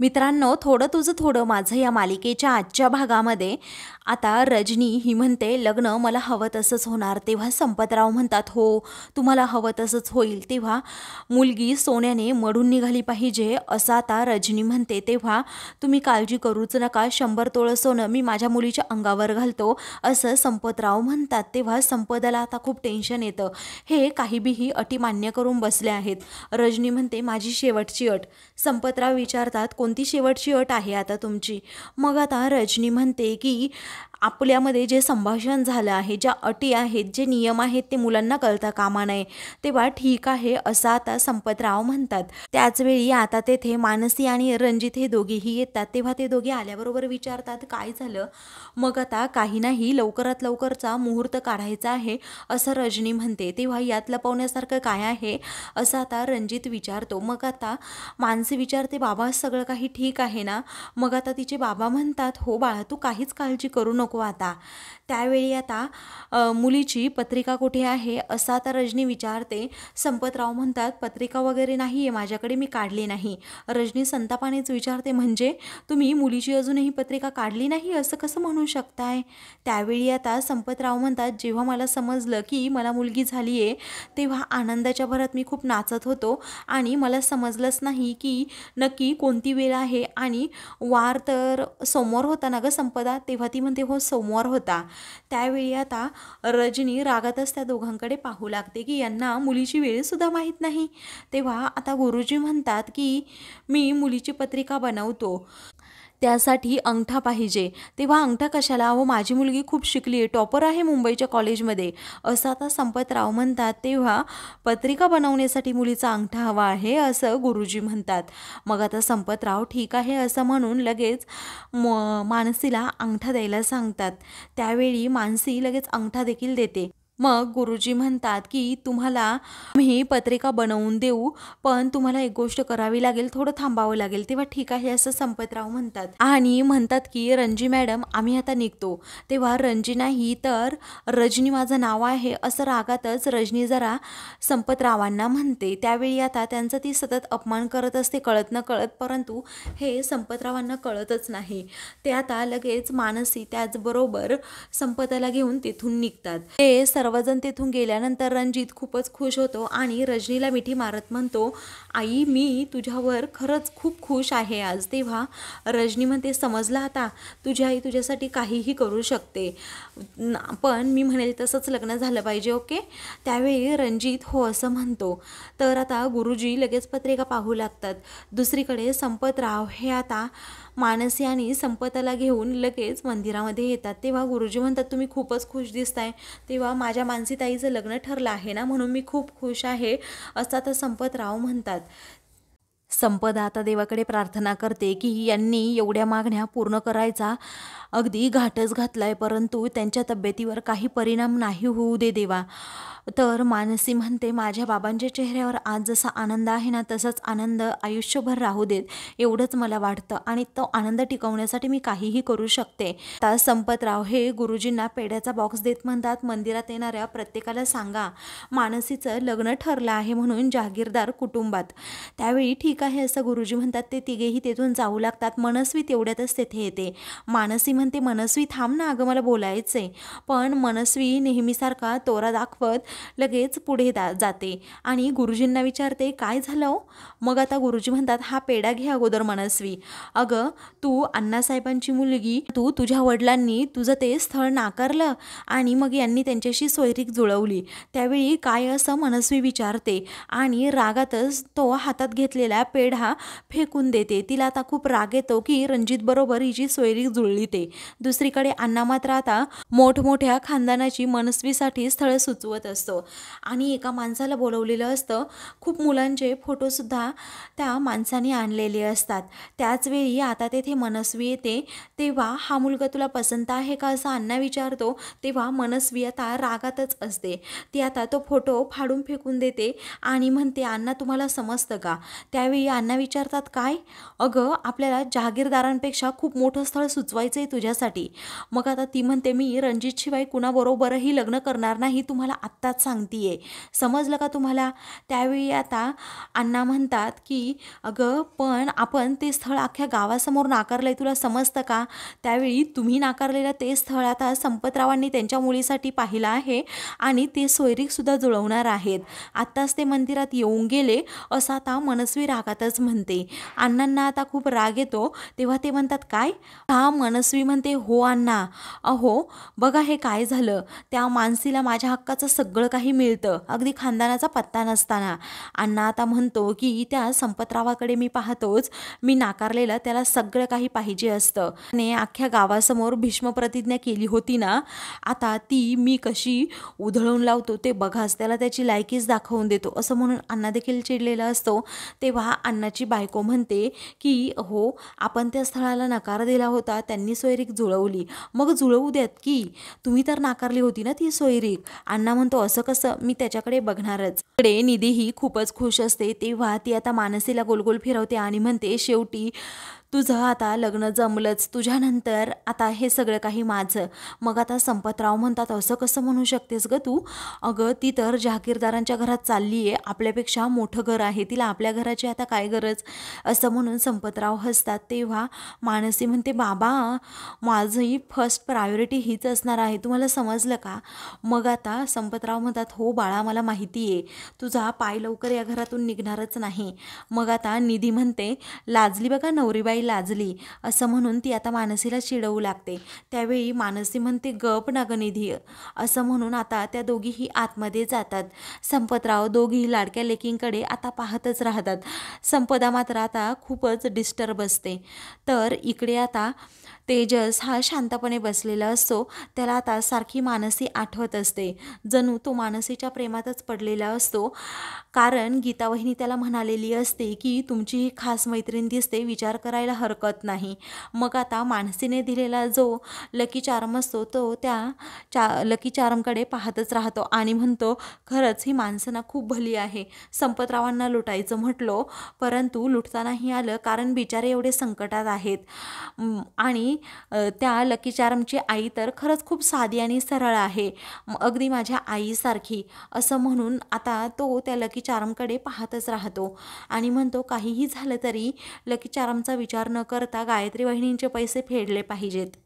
मित्रांनो थोडं तुझं थोडं माझं या मालिकेच्या आजच्या भागामध्ये आता रजनी ही म्हणते लग्न मला हवं तसंच होणार तेव्हा संपतराव म्हणतात हो तुम्हाला हवं तसंच होईल तेव्हा मुलगी सोन्याने मडून निघाली पाहिजे असं आता रजनी म्हणते तेव्हा तुम्ही काळजी करूच नका शंभर तोळं सोनं मी माझ्या मुलीच्या अंगावर घालतो असं संपतराव म्हणतात तेव्हा संपदाला आता खूप टेन्शन येतं हे काही बीही अटी मान्य करून बसले आहेत रजनी म्हणते माझी शेवटची अट संपतराव विचारतात कोणती शेवटची अट आहे आता तुमची मग आता रजनी म्हणते की आपल्यामध्ये जे संभाषण झालं आहे ज्या अटी आहेत जे नियम आहेत ते मुलांना कळता कामा नये तेव्हा ठीक आहे असं आता संपतराव म्हणतात त्याचवेळी आता तेथे मानसी आणि रणजित हे दोघेही येतात तेव्हा ते दोघे आल्याबरोबर विचारतात काय झालं मग आता काही नाही लवकरात लवकरचा मुहूर्त काढायचा आहे असं रजनी म्हणते तेव्हा यात लपवण्यासारखं काय आहे असं आता रणजित विचारतो मग आता मानसी विचारते बाबा सगळं काही ठीक आहे ना मग आता तिचे बाबा म्हणतात हो बाळा तू काहीच काळजी करू नको आता त्यावेळी आता मुलीची पत्रिका कुठे आहे असं आता रजनी विचारते संपतराव म्हणतात पत्रिका वगैरे नाही आहे माझ्याकडे मी काढली नाही रजनी संतापानेच विचारते म्हणजे तुम्ही मुलीची अजूनही पत्रिका काढली नाही असं कसं म्हणू शकताय त्यावेळी आता संपतराव म्हणतात जेव्हा मला समजलं की मला मुलगी झाली आहे तेव्हा आनंदाच्या भरात मी खूप नाचत होतो आणि मला समजलंच नाही की नक्की कोणती वेळ आहे आणि वार तर सोमवार होता ना गं संपदा तेव्हा ती म्हणते हो सोमवार होता त्यावेळी आता रजनी रागातच त्या दोघांकडे पाहू लागते की यांना मुलीची वेळसुद्धा माहीत नाही तेव्हा आता गुरुजी म्हणतात की मी मुलीची पत्रिका बनवतो त्यासाठी अंगठा पाहिजे तेव्हा अंगठा कशाला हो माझी मुलगी खूप शिकली आहे टॉपर आहे मुंबईच्या कॉलेजमध्ये असं आता संपतराव म्हणतात तेव्हा पत्रिका बनवण्यासाठी मुलीचा अंगठा हवा आहे असं गुरुजी म्हणतात मग आता संपतराव ठीक आहे असं म्हणून लगेच म मानसीला अंगठा द्यायला सांगतात त्यावेळी मानसी लगेच अंगठा देखील देते मग गुरुजी म्हणतात की तुम्हाला मी पत्रिका बनवून देऊ पण तुम्हाला एक गोष्ट करावी लागेल थोडं थांबावं लागेल तेव्हा ठीक आहे असं संपतराव म्हणतात आणि म्हणतात की रणजी मॅडम आम्ही आता निघतो तेव्हा रणजी नाही तर रजनी माझं नाव आहे असं रागातच रजनी जरा संपतरावांना म्हणते त्यावेळी आता त्यांचा ती सतत अपमान करत असते कळत न कळत परंतु हे संपतरावांना कळतच नाही ते आता लगेच मानसी त्याचबरोबर संपताला घेऊन तिथून निघतात ते सर्वजण तेथून गेल्यानंतर रणजित खूपच खुश होतो आणि रजनीला मिठी मारत म्हणतो आई मी तुझ्यावर खरंच खूप खुश आहे आज तेव्हा रजनी म्हणते समजला आता तुझी आई तुझ्यासाठी काहीही करू शकते पण मी म्हणेल तसंच लग्न झालं पाहिजे ओके त्यावेळी रणजित हो असं म्हणतो तर आता गुरुजी लगेच पत्रिका पाहू लागतात दुसरीकडे संपतराव हे आता मानसी आणि संपताला घेऊन लगेच मंदिरामध्ये येतात तेव्हा गुरुजी म्हणतात तुम्ही खूपच खुश दिसताय तेव्हा माझ्या मानसीताईचं लग्न ठरलं आहे ना म्हणून मी खूप खुश आहे असं तर संपतराव म्हणतात संपदा आता देवाकडे प्रार्थना करते की यांनी एवढ्या मागण्या पूर्ण करायचा अगदी घाटच घातला आहे परंतु त्यांच्या तब्येतीवर काही परिणाम नाही होऊ दे देवा तर मानसी म्हणते माझ्या बाबांच्या चेहऱ्यावर आज जसा आनंद आहे ना तसाच आनंद आयुष्यभर राहू देत एवढंच मला वाटतं आणि तो आनंद टिकवण्यासाठी मी काहीही करू शकते तर संपतराव हे गुरुजींना पेढ्याचा बॉक्स देत म्हणतात मंदिरात येणाऱ्या प्रत्येकाला सांगा मानसीचं लग्न ठरलं आहे म्हणून जागीरदार कुटुंबात त्यावेळी ठीक आहे असं गुरुजी म्हणतात ते तिघेही तेथून जाऊ लागतात मनस्वी तेवढ्यातच तेथे येते मानसी म्हणते मनस्वी थांब ना अगं मला बोलायचं आहे पण मनस्वी नेहमीसारखा तोरा दाखवत लगेच पुढे दा जाते आणि गुरुजींना विचारते काय झालं हो? मग आता गुरुजी म्हणतात हा पेढा घे अगोदर मनस्वी अगं तू अण्णासाहेबांची मुलगी तू तुझ्या वडिलांनी तुझं ते स्थळ नाकारलं आणि मग यांनी त्यांच्याशी सोयरीक जुळवली त्यावेळी काय असं मनस्वी विचारते आणि रागातच तो हातात घेतलेला पेढा फेकून देते तिला आता खूप राग येतो की बरोबर हिची सोयरीक जुळली ते दुसरीकडे अण्णा मात्र आता मोठमोठ्या खानदानाची मनस्वीसाठी स्थळ सुचवत असतो आणि एका माणसाला बोलवलेलं असतं खूप मुलांचे फोटोसुद्धा त्या माणसाने आणलेले असतात त्याचवेळी आता तेथे मनस्वी येते तेव्हा हा मुलगा तुला पसंत आहे का असं अण्णा विचारतो तेव्हा मनस्वी आता रागातच असते ती आता तो फोटो फाडून फेकून देते आणि म्हणते अण्णा तुम्हाला समजतं का त्यावेळी अण्णा विचारतात काय अगं आपल्याला जागीरदारांपेक्षा खूप मोठं स्थळ सुचवायचं आहे तुझ्यासाठी मग आता ती म्हणते मी रणजितशिवाय कुणाबरोबरही लग्न करणार नाही तुम्हाला आत्ताच शब्दात सांगतीये समजलं का तुम्हाला त्यावेळी आता अण्णा म्हणतात की अगं पण आपण ते स्थळ अख्ख्या गावासमोर नाकारलं आहे तुला समजतं का त्यावेळी तुम्ही नाकारलेलं ते स्थळ आता संपतरावांनी त्यांच्या मुलीसाठी पाहिलं आहे आणि ते सोयरीकसुद्धा जुळवणार आहेत आत्ताच ते मंदिरात येऊन गेले असं आता मनस्वी रागातच म्हणते अण्णांना आता खूप राग येतो तेव्हा ते म्हणतात काय हा मनस्वी म्हणते हो अण्णा अहो बघा हे काय झालं त्या मानसीला माझ्या हक्काचं सगळं सगळं काही मिळतं अगदी खानदानाचा पत्ता नसताना अण्णा आता म्हणतो की त्या संपतरावाकडे मी पाहतोच मी नाकारलेलं त्याला सगळं काही पाहिजे असतं ने अख्ख्या गावासमोर भीष्म प्रतिज्ञा केली होती ना आता ती मी कशी उधळून लावतो ते बघाच त्याला त्याची लायकीच दाखवून देतो असं म्हणून अण्णा देखील चिडलेला असतो तेव्हा अण्णाची बायको म्हणते की हो आपण त्या स्थळाला नकार दिला होता त्यांनी सोयरीक जुळवली मग जुळवू द्यात की तुम्ही तर नाकारली होती ना ती सोयरीक अण्णा म्हणतो असं कसं मी त्याच्याकडे बघणारच इकडे निधी ही खूपच खुश असते तेव्हा ती आता मानसीला गोलगोल फिरवते आणि म्हणते शेवटी तुझं आता लग्न जमलंच तुझ्यानंतर आता हे सगळं काही माझं मग आता संपतराव म्हणतात असं कसं म्हणू शकतेस ग तू अगं ती तर जहागीरदारांच्या घरात चालली आहे आपल्यापेक्षा मोठं घर आहे तिला आपल्या घराची आता काय गरज असं म्हणून संपतराव हसतात तेव्हा मानसी म्हणते बाबा माझंही फर्स्ट प्रायोरिटी हीच असणार आहे तुम्हाला समजलं का मग आता संपतराव म्हणतात हो बाळा मला माहिती आहे तुझा पाय लवकर या घरातून निघणारच नाही मग आता निधी म्हणते लाजली बघा नवरीबाई लाजली असं म्हणून ती आता मानसीला चिडवू लागते त्यावेळी मानसी म्हणते गप नागनिधी असं म्हणून आता त्या दोघीही आतमध्ये जातात संपतराव दोघी लाडक्या लेकींकडे आता पाहतच राहतात संपदा मात्र आता खूपच डिस्टर्ब असते तर इकडे आता तेजस हा शांतपणे बसलेला असतो त्याला आता सारखी मानसी आठवत असते जणू तो मानसीच्या प्रेमातच पडलेला असतो कारण गीता वहिनी त्याला म्हणालेली असते की तुमची ही खास मैत्रीण दिसते विचार करायला करायला हरकत नाही मग आता माणसीने दिलेला जो लकी चार्म असतो तो त्या चा लकी चार्मकडे पाहतच राहतो आणि म्हणतो खरंच ही माणसं खूप भली आहे संपतरावांना लुटायचं म्हटलो परंतु लुटता नाही आलं कारण बिचारे एवढे संकटात आहेत आणि त्या लकी चार्मची आई तर खरंच खूप साधी आणि सरळ आहे अगदी माझ्या आईसारखी असं म्हणून आता तो त्या लकी चार्मकडे पाहतच राहतो आणि म्हणतो काहीही झालं तरी लकी चार्मचा विचार विचार न करता गायत्री वहिनींचे पैसे फेडले पाहिजेत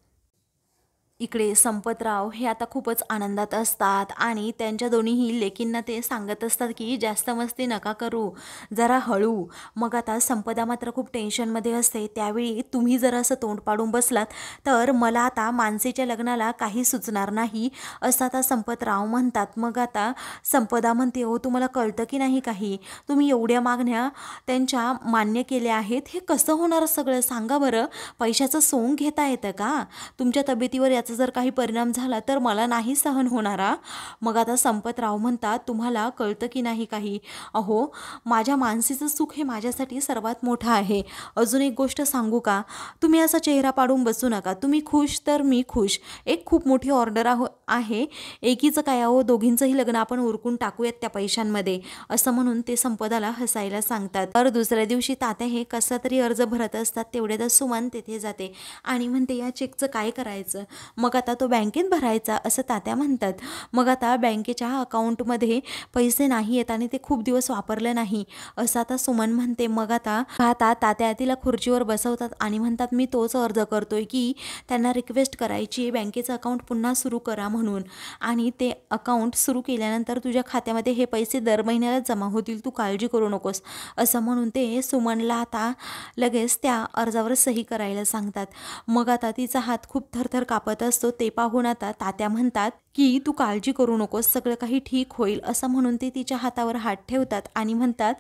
इकडे संपतराव हे आता खूपच आनंदात असतात आणि त्यांच्या दोन्हीही लेकींना ते सांगत असतात की जास्त मस्ती नका करू जरा हळू मग आता संपदा मात्र खूप टेन्शनमध्ये असते त्यावेळी तुम्ही जर असं तोंड पाडून बसलात तर मला आता मानसीच्या लग्नाला काही सुचणार नाही असं आता संपतराव म्हणतात मग आता संपदा म्हणते हो तुम्हाला कळतं की नाही काही तुम्ही एवढ्या मागण्या त्यांच्या मान्य केल्या आहेत हे कसं होणार सगळं सांगा बरं पैशाचं सोंग घेता येतं का तुमच्या तब्येतीवर याचं त्याचा जर काही परिणाम झाला तर मला नाही सहन होणारा मग आता संपतराव म्हणतात तुम्हाला कळतं की नाही काही अहो माझ्या मानसीचं सुख हे माझ्यासाठी सर्वात मोठं आहे अजून एक गोष्ट सांगू का तुम्ही असा चेहरा पाडून बसू नका तुम्ही खुश तर मी खुश एक खूप मोठी ऑर्डर आहो आहे एकीचं काय आहो दोघींचंही लग्न आपण उरकून टाकूयात त्या पैशांमध्ये असं म्हणून ते संपदाला हसायला सांगतात तर दुसऱ्या दिवशी तात्या हे कसा तरी अर्ज भरत असतात तेवढ्यातच सुमन तेथे जाते आणि म्हणते या चेकचं काय करायचं मग आता तो बँकेत भरायचा असं तात्या म्हणतात मग आता बँकेच्या अकाउंटमध्ये पैसे नाही आहेत आणि ते खूप दिवस वापरलं नाही असं आता सुमन म्हणते मग आता आता तात्या तिला खुर्चीवर बसवतात आणि म्हणतात मी तोच अर्ज करतोय की त्यांना रिक्वेस्ट करायची बँकेचं अकाउंट पुन्हा सुरू करा म्हणून आणि ते अकाउंट सुरू केल्यानंतर तुझ्या खात्यामध्ये हे पैसे दर महिन्याला जमा होतील तू काळजी करू नकोस असं म्हणून ते सुमनला आता लगेच त्या अर्जावर सही करायला सांगतात मग आता तिचा हात खूप थरथर कापत असतो ते पाहून आता तात्या म्हणतात की तू काळजी करू नकोस सगळं काही ठीक होईल असं म्हणून ते तिच्या हातावर हात ठेवतात आणि म्हणतात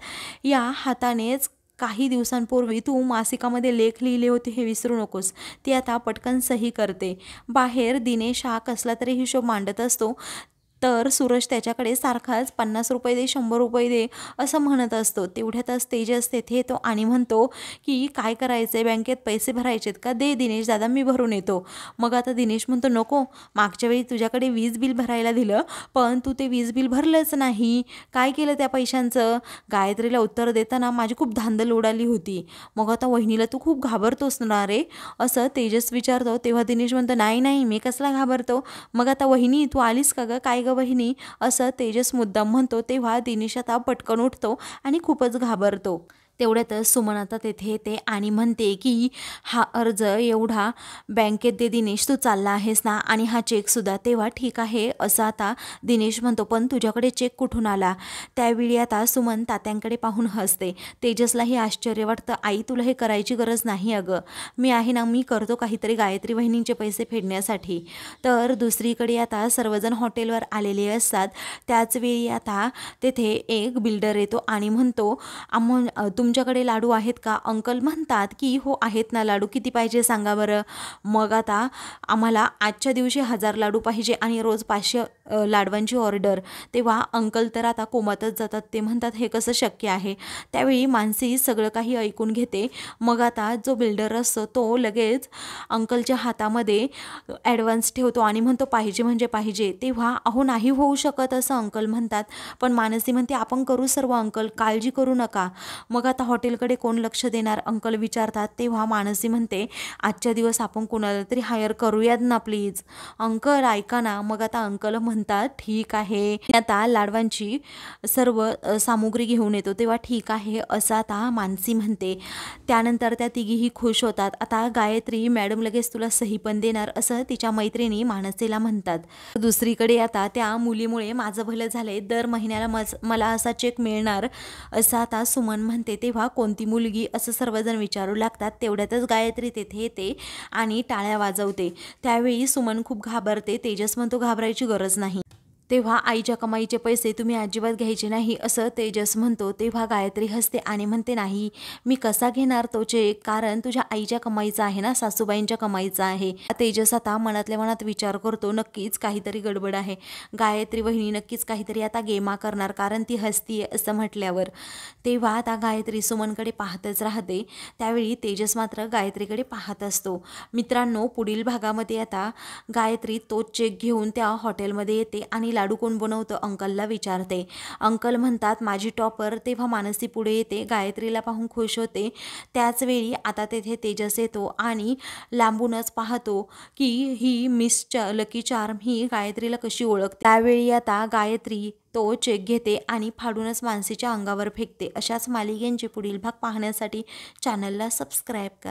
या हातानेच काही दिवसांपूर्वी तू मासिकामध्ये लेख लिहिले होते हे विसरू नकोस ती आता पटकन सही करते बाहेर दिनेश हा कसला तरी हिशोब मांडत असतो तर सूरज त्याच्याकडे सारखाच पन्नास रुपये दे शंभर रुपये दे असं म्हणत असतो तेवढ्यातच तेजस तेथे येतो आणि म्हणतो की काय करायचं आहे बँकेत पैसे भरायचेत का दे दिनेश दादा मी भरून येतो मग आता दिनेश म्हणतो नको मागच्या वेळी तुझ्याकडे वीज बिल भरायला दिलं पण तू ते वीज बिल भरलंच नाही काय केलं त्या पैशांचं गायत्रीला उत्तर देताना माझी खूप धांदल उडाली होती मग आता वहिनीला तू खूप घाबरतोस ना रे असं तेजस विचारतो तेव्हा दिनेश म्हणतो नाही नाही मी कसला घाबरतो मग आता वहिनी तू आलीस का गं काय वहिनी असं तेजस मुद्दाम म्हणतो तेव्हा दिनिश आता पटकन उठतो आणि खूपच घाबरतो तेवढ्यातच सुमन आता तेथे येते आणि म्हणते की हा अर्ज एवढा बँकेत दे दिनेश तू चालला आहेस ना आणि हा चेकसुद्धा तेव्हा ठीक आहे असं आता दिनेश म्हणतो पण तुझ्याकडे चेक कुठून आला त्यावेळी आता सुमन तात्यांकडे पाहून हसते तेजसलाही आश्चर्य वाटतं आई तुला हे करायची गरज नाही अगं मी आहे ना मी करतो काहीतरी गायत्री वहिनींचे पैसे फेडण्यासाठी तर दुसरीकडे आता सर्वजण हॉटेलवर आलेले असतात त्याचवेळी आता तेथे एक बिल्डर येतो आणि म्हणतो आम तुम तुमच्याकडे लाडू आहेत का अंकल म्हणतात की हो आहेत ना लाडू किती पाहिजे सांगा बरं मग आता आम्हाला आजच्या दिवशी हजार लाडू पाहिजे आणि रोज पाचशे लाडवांची ऑर्डर तेव्हा अंकल तर आता कोमातच जातात ते म्हणतात हे कसं शक्य आहे त्यावेळी मानसी सगळं काही ऐकून घेते मग आता जो बिल्डर असतो तो लगेच अंकलच्या हातामध्ये ॲडव्हान्स ठेवतो आणि म्हणतो पाहिजे म्हणजे पाहिजे तेव्हा अहो नाही होऊ शकत असं अंकल म्हणतात पण मानसी म्हणते आपण करू सर्व अंकल काळजी करू नका मग आता आता हॉटेलकडे कोण लक्ष देणार अंकल विचारतात तेव्हा मानसी म्हणते आजच्या दिवस आपण कोणाला तरी हायर करूयात ना प्लीज अंकल ऐका ना मग आता अंकल म्हणतात ठीक आहे आता लाडवांची सर्व सामुग्री घेऊन येतो तेव्हा ठीक आहे असं आता मानसी म्हणते त्यानंतर त्या तिघीही खुश होतात आता गायत्री मॅडम लगेच तुला सही पण देणार असं तिच्या मैत्रिणी मानसीला म्हणतात दुसरीकडे आता त्या मुलीमुळे माझं भलं झालंय दर महिन्याला मज मला असा चेक मिळणार असं आता सुमन म्हणते तेव्हा कोणती मुलगी असं सर्वजण विचारू लागतात तेवढ्यातच गायत्री तेथे येते आणि टाळ्या वाजवते त्यावेळी सुमन खूप घाबरते तेजस म्हणतो घाबरायची गरज नाही तेव्हा आईच्या कमाईचे पैसे तुम्ही अजिबात घ्यायचे नाही असं तेजस म्हणतो तेव्हा गायत्री हसते आणि म्हणते नाही मी कसा घेणार तो चेक कारण तुझ्या आईच्या कमाईचा आहे ना सासूबाईंच्या कमाईचा आहे तेजस आता मनातल्या मनात विचार करतो नक्कीच काहीतरी गडबड आहे गायत्री बहिणी नक्कीच काहीतरी आता गेमा करणार कारण ती आहे असं म्हटल्यावर तेव्हा आता गायत्री सुमनकडे पाहतच राहते त्यावेळी तेजस मात्र गायत्रीकडे पाहत असतो मित्रांनो पुढील भागामध्ये आता गायत्री तोच चेक घेऊन त्या हॉटेलमध्ये येते आणि लाडू कोण बनवतं अंकलला विचारते अंकल म्हणतात माझी टॉपर तेव्हा मानसी पुढे येते गायत्रीला पाहून खुश होते त्याचवेळी आता तेथे तेजस येतो आणि लांबूनच पाहतो की ही मिस च लकी चार्म ही गायत्रीला कशी ओळखते त्यावेळी आता गायत्री तो चेक घेते आणि फाडूनच मानसीच्या अंगावर फेकते अशाच मालिकेंचे पुढील भाग पाहण्यासाठी चॅनलला सबस्क्राईब करा